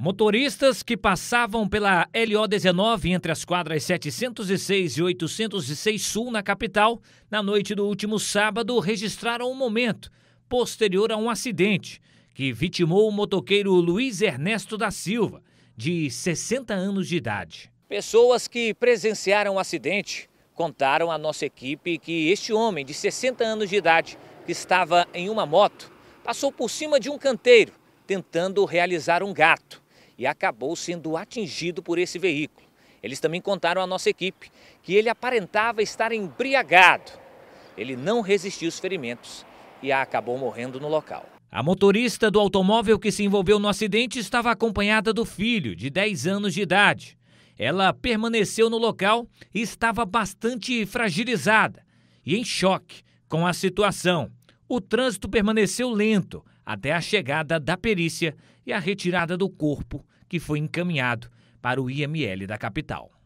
Motoristas que passavam pela LO19 entre as quadras 706 e 806 Sul na capital, na noite do último sábado, registraram um momento posterior a um acidente que vitimou o motoqueiro Luiz Ernesto da Silva, de 60 anos de idade. Pessoas que presenciaram o acidente contaram à nossa equipe que este homem de 60 anos de idade, que estava em uma moto, passou por cima de um canteiro tentando realizar um gato e acabou sendo atingido por esse veículo. Eles também contaram à nossa equipe que ele aparentava estar embriagado. Ele não resistiu aos ferimentos e acabou morrendo no local. A motorista do automóvel que se envolveu no acidente estava acompanhada do filho, de 10 anos de idade. Ela permaneceu no local e estava bastante fragilizada e em choque com a situação. O trânsito permaneceu lento até a chegada da perícia e a retirada do corpo, que foi encaminhado para o IML da capital.